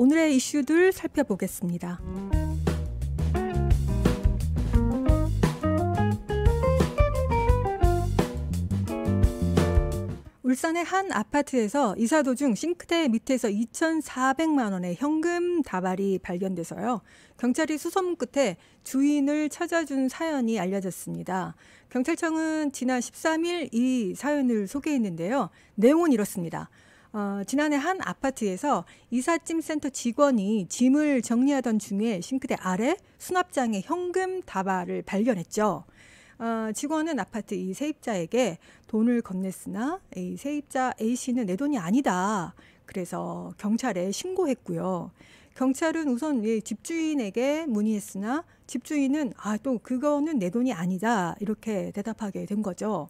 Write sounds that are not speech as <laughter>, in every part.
오늘의 이슈들 살펴보겠습니다. 울산의 한 아파트에서 이사 도중 싱크대 밑에서 2,400만 원의 현금 다발이 발견돼서요. 경찰이 수소문 끝에 주인을 찾아준 사연이 알려졌습니다. 경찰청은 지난 13일 이 사연을 소개했는데요. 내용은 이렇습니다. 어, 지난해 한 아파트에서 이삿짐 센터 직원이 짐을 정리하던 중에 싱크대 아래 수납장에 현금 다발을 발견했죠. 어, 직원은 아파트 이 세입자에게 돈을 건넸으나 이 세입자 A 씨는 내 돈이 아니다. 그래서 경찰에 신고했고요. 경찰은 우선 예, 집주인에게 문의했으나 집주인은 아또 그거는 내 돈이 아니다 이렇게 대답하게 된 거죠.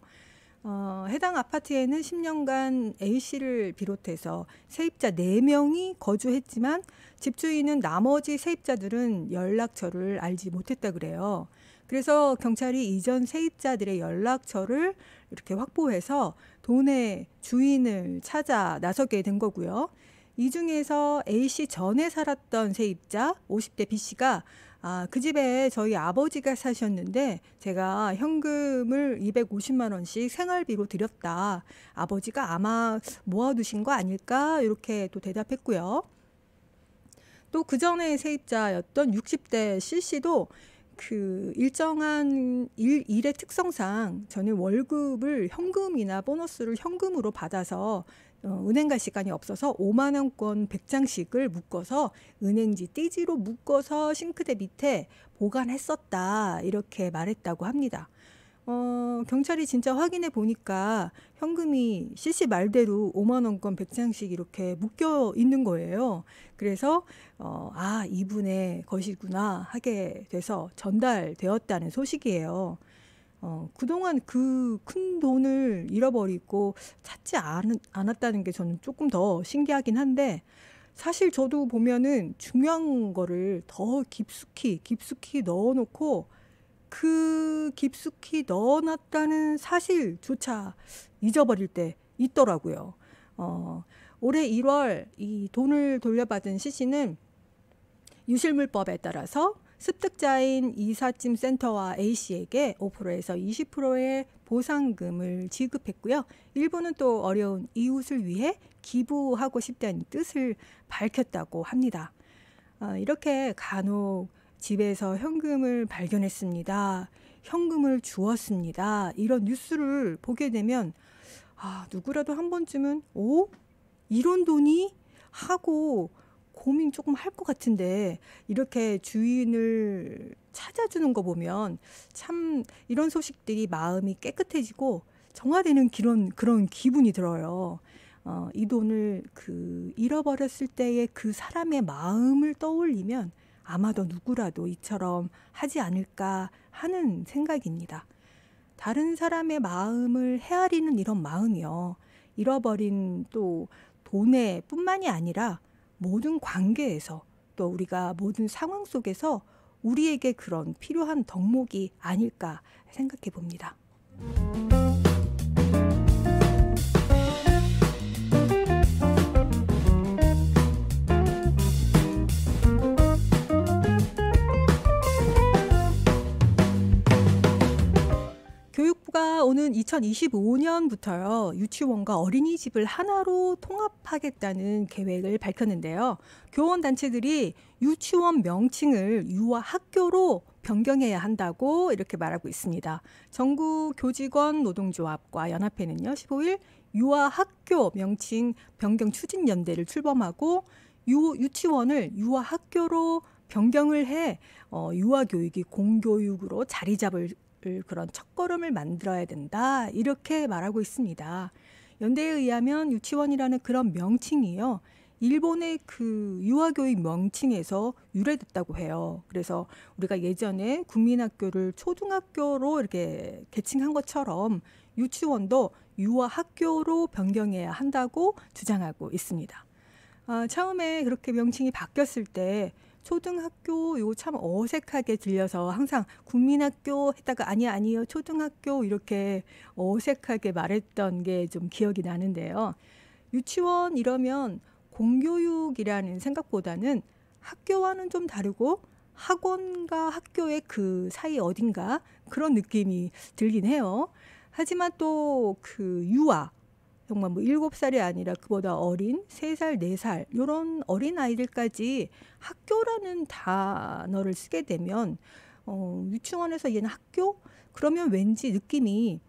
어, 해당 아파트에는 10년간 A 씨를 비롯해서 세입자 4명이 거주했지만 집주인은 나머지 세입자들은 연락처를 알지 못했다 그래요. 그래서 경찰이 이전 세입자들의 연락처를 이렇게 확보해서 돈의 주인을 찾아 나서게 된 거고요. 이 중에서 A 씨 전에 살았던 세입자 50대 B 씨가 아, 그 집에 저희 아버지가 사셨는데 제가 현금을 250만 원씩 생활비로 드렸다. 아버지가 아마 모아두신 거 아닐까? 이렇게 또 대답했고요. 또 그 전에 세입자였던 60대 실씨도 그 일정한 일, 일의 특성상 저는 월급을 현금이나 보너스를 현금으로 받아서 어, 은행갈 시간이 없어서 5만 원권 100장씩을 묶어서 은행지 띠지로 묶어서 싱크대 밑에 보관했었다 이렇게 말했다고 합니다. 어, 경찰이 진짜 확인해 보니까 현금이 실시 말대로 5만 원권 100장씩 이렇게 묶여 있는 거예요. 그래서 어, 아 이분의 것이구나 하게 돼서 전달되었다는 소식이에요. 어, 그동안 그 큰 돈을 잃어버리고 찾지 않, 않았다는 게 저는 조금 더 신기하긴 한데 사실 저도 보면은 중요한 거를 더 깊숙이 깊숙이 넣어놓고 그 깊숙이 넣어놨다는 사실조차 잊어버릴 때 있더라고요. 어, 올해 1월 이 돈을 돌려받은 시신은 유실물법에 따라서 습득자인 이삿짐 센터와 A씨에게 5%에서 20%의 보상금을 지급했고요. 일부는 또 어려운 이웃을 위해 기부하고 싶다는 뜻을 밝혔다고 합니다. 어, 이렇게 간혹 집에서 현금을 발견했습니다. 현금을 주었습니다. 이런 뉴스를 보게 되면 아, 누구라도 한 번쯤은 오? 이런 돈이? 하고 고민 조금 할 것 같은데 이렇게 주인을 찾아주는 거 보면 참 이런 소식들이 마음이 깨끗해지고 정화되는 그런 그런 기분이 들어요. 어, 이 돈을 그 잃어버렸을 때의 그 사람의 마음을 떠올리면 아마도 누구라도 이처럼 하지 않을까 하는 생각입니다. 다른 사람의 마음을 헤아리는 이런 마음이요. 잃어버린 또 돈에 뿐만이 아니라 모든 관계에서 또 우리가 모든 상황 속에서 우리에게 그런 필요한 덕목이 아닐까 생각해 봅니다. 2025년부터요, 유치원과 어린이집을 하나로 통합하겠다는 계획을 밝혔는데요. 교원단체들이 유치원 명칭을 유아 학교로 변경해야 한다고 이렇게 말하고 있습니다. 전국 교직원 노동조합과 연합회는요, 15일 유아 학교 명칭 변경 추진 연대를 출범하고 유, 유치원을 유아 학교로 변경을 해 어, 유아 교육이 공교육으로 자리 잡을 그런 첫걸음을 만들어야 된다 이렇게 말하고 있습니다. 연대에 의하면 유치원이라는 그런 명칭이요. 일본의 그 유아교육 명칭에서 유래됐다고 해요. 그래서 우리가 예전에 국민학교를 초등학교로 이렇게 개칭한 것처럼 유치원도 유아학교로 변경해야 한다고 주장하고 있습니다. 아, 처음에 그렇게 명칭이 바뀌었을 때 초등학교 요참 어색하게 들려서 항상 국민학교 했다가 아니 아니요 초등학교 이렇게 어색하게 말했던 게 좀 기억이 나는데요. 유치원 이러면 공교육이라는 생각보다는 학교와는 좀 다르고 학원과 학교의 그 사이 어딘가 그런 느낌이 들긴 해요. 하지만 또 그 유아 정말 뭐 일곱 살이 아니라 그보다 어린 세 살, 네 살 요런 어린 아이들까지 학교라는 단어를 쓰게 되면 어, 유치원에서 얘는 학교? 그러면 왠지 느낌이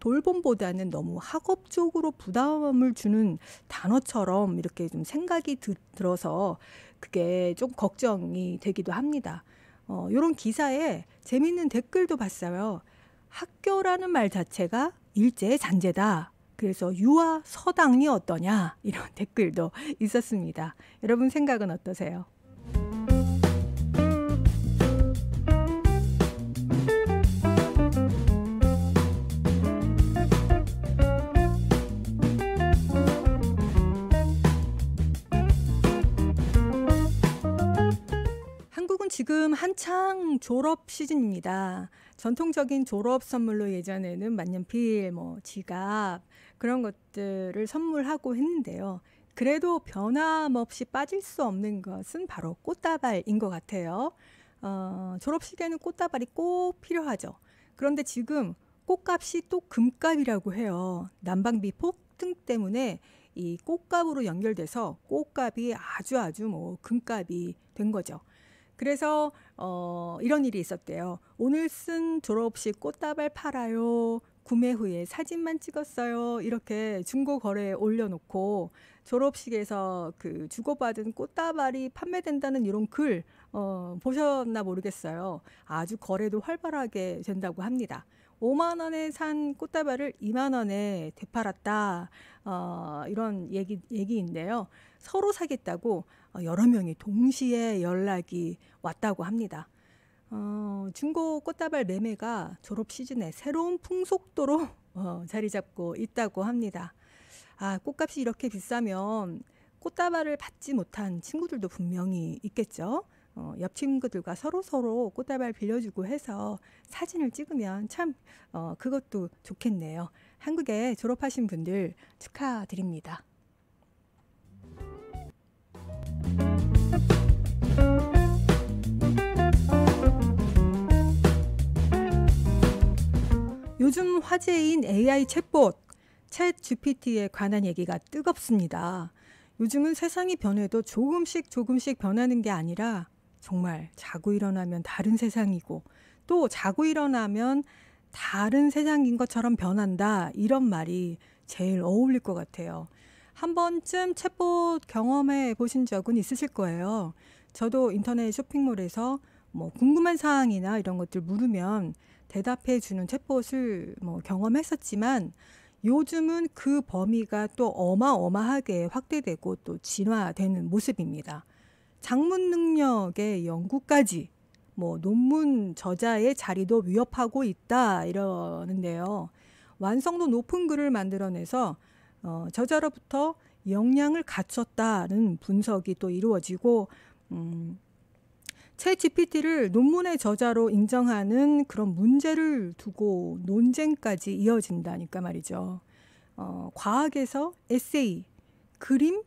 돌봄보다는 너무 학업 적으로 부담을 주는 단어처럼 이렇게 좀 생각이 드, 들어서 그게 좀 걱정이 되기도 합니다. 어, 요런 기사에 재밌는 댓글도 봤어요. 학교라는 말 자체가 일제의 잔재다. 그래서 유아 서당이 어떠냐 이런 <laughs> 댓글도 있었습니다. 여러분 생각은 어떠세요? 지금 한창 졸업 시즌입니다. 전통적인 졸업 선물로 예전에는 만년필, 뭐 지갑, 그런 것들을 선물하고 했는데요. 그래도 변함없이 빠질 수 없는 것은 바로 꽃다발인 것 같아요. 어, 졸업식에는 꽃다발이 꼭 필요하죠. 그런데 지금 꽃값이 또 금값이라고 해요. 난방비 폭등 때문에 이 꽃값으로 연결돼서 꽃값이 아주 아주 뭐 금값이 된 거죠. 그래서 어, 이런 일이 있었대요. 오늘 쓴 졸업식 꽃다발 팔아요. 구매 후에 사진만 찍었어요. 이렇게 중고 거래에 올려놓고 졸업식에서 그 주고받은 꽃다발이 판매된다는 이런 글 어, 보셨나 모르겠어요. 아주 거래도 활발하게 된다고 합니다. 5만 원에 산 꽃다발을 2만 원에 되팔았다. 어, 이런 얘기 얘기인데요. 서로 사겠다고 어, 여러 명이 동시에 연락이 왔다고 합니다. 어, 중고 꽃다발 매매가 졸업 시즌에 새로운 풍속도로 <laughs> 어, 자리 잡고 있다고 합니다. 아, 꽃값이 이렇게 비싸면 꽃다발을 받지 못한 친구들도 분명히 있겠죠. 어, 옆 친구들과 서로서로 꽃다발 빌려주고 해서 사진을 찍으면 참 어, 그것도 좋겠네요. 한국에 졸업하신 분들 축하드립니다. 요즘 화제인 AI 챗봇, 챗 GPT에 관한 얘기가 뜨겁습니다. 요즘은 세상이 변해도 조금씩 조금씩 변하는 게 아니라 정말 자고 일어나면 다른 세상이고 또 자고 일어나면 다른 세상인 것처럼 변한다. 이런 말이 제일 어울릴 것 같아요. 한 번쯤 챗봇 경험해 보신 적은 있으실 거예요. 저도 인터넷 쇼핑몰에서 뭐 궁금한 사항이나 이런 것들 물으면 대답해 주는 챗봇을 뭐 경험했었지만 요즘은 그 범위가 또 어마어마하게 확대되고 또 진화되는 모습입니다. 작문 능력의 연구까지 뭐 논문 저자의 자리도 위협하고 있다 이러는데요. 완성도 높은 글을 만들어내서 어, 저자로부터 역량을 갖췄다는 분석이 또 이루어지고 음, 채 GPT를 논문의 저자로 인정하는 그런 문제를 두고 논쟁까지 이어진다니까 말이죠. 어, 과학에서 에세이, 그림,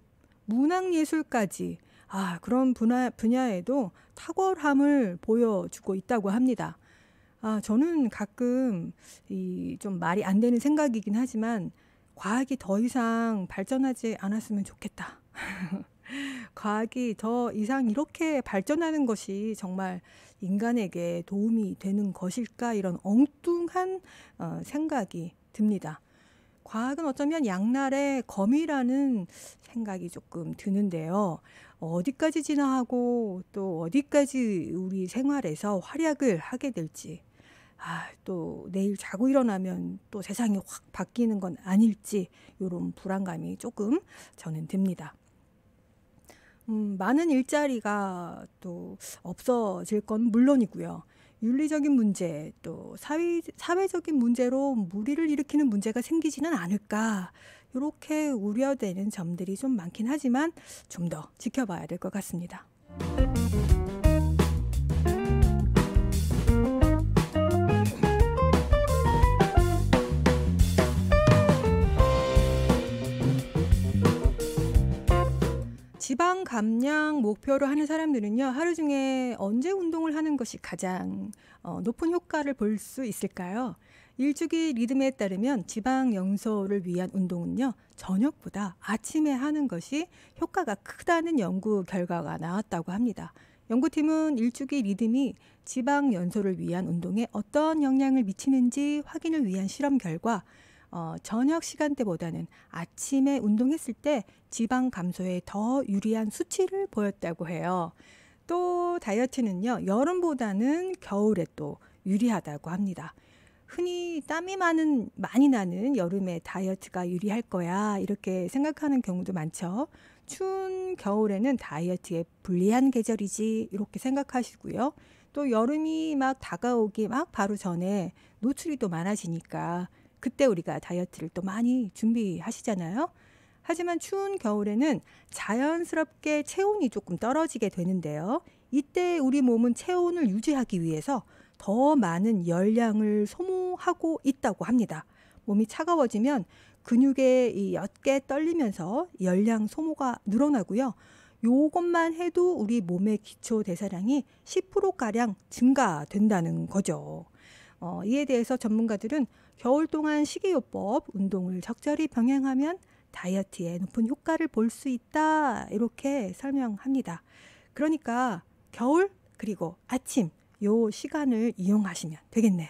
문학예술까지 아, 그런 분야, 분야에도 탁월함을 보여주고 있다고 합니다. 아, 저는 가끔 이 좀 말이 안 되는 생각이긴 하지만 과학이 더 이상 발전하지 않았으면 좋겠다. <laughs> 과학이 더 이상 이렇게 발전하는 것이 정말 인간에게 도움이 되는 것일까 이런 엉뚱한 어, 생각이 듭니다. 과학은 어쩌면 양날의 검이라는 생각이 조금 드는데요. 어디까지 진화하고 또 어디까지 우리 생활에서 활약을 하게 될지, 아, 또 내일 자고 일어나면 또 세상이 확 바뀌는 건 아닐지, 이런 불안감이 조금 저는 듭니다. 음, 많은 일자리가 또 없어질 건 물론이고요. 윤리적인 문제 또 사회 사회적인 문제로 무리를 일으키는 문제가 생기지는 않을까 이렇게 우려되는 점들이 좀 많긴 하지만 좀 더 지켜봐야 될 것 같습니다. 지방 감량 목표로 하는 사람들은요 하루 중에 언제 운동을 하는 것이 가장 어, 높은 효과를 볼 수 있을까요? 일주기 리듬에 따르면 지방 영소를 위한 운동은요 저녁보다 아침에 하는 것이 효과가 크다는 연구 결과가 나왔다고 합니다. 연구팀은 일주기 리듬이 지방 연소를 위한 운동에 어떤 영향을 미치는지 확인을 위한 실험 결과 어, 저녁 시간대보다는 아침에 운동했을 때 지방 감소에 더 유리한 수치를 보였다고 해요. 또 다이어트는요, 여름보다는 겨울에 또 유리하다고 합니다. 흔히 땀이 많은, 많이 나는 여름에 다이어트가 유리할 거야, 이렇게 생각하는 경우도 많죠. 추운 겨울에는 다이어트에 불리한 계절이지, 이렇게 생각하시고요. 또 여름이 막 다가오기 막 바로 전에 노출이 또 많아지니까 그때 우리가 다이어트를 또 많이 준비하시잖아요. 하지만 추운 겨울에는 자연스럽게 체온이 조금 떨어지게 되는데요. 이때 우리 몸은 체온을 유지하기 위해서 더 많은 열량을 소모하고 있다고 합니다. 몸이 차가워지면 근육의 이 옅게 떨리면서 열량 소모가 늘어나고요. 요것만 해도 우리 몸의 기초 대사량이 10%가량 증가된다는 거죠. 어, 이에 대해서 전문가들은 겨울 동안 식이요법, 운동을 적절히 병행하면 다이어트에 높은 효과를 볼 수 있다. 이렇게 설명합니다. 그러니까 겨울 그리고 아침 요 시간을 이용하시면 되겠네요.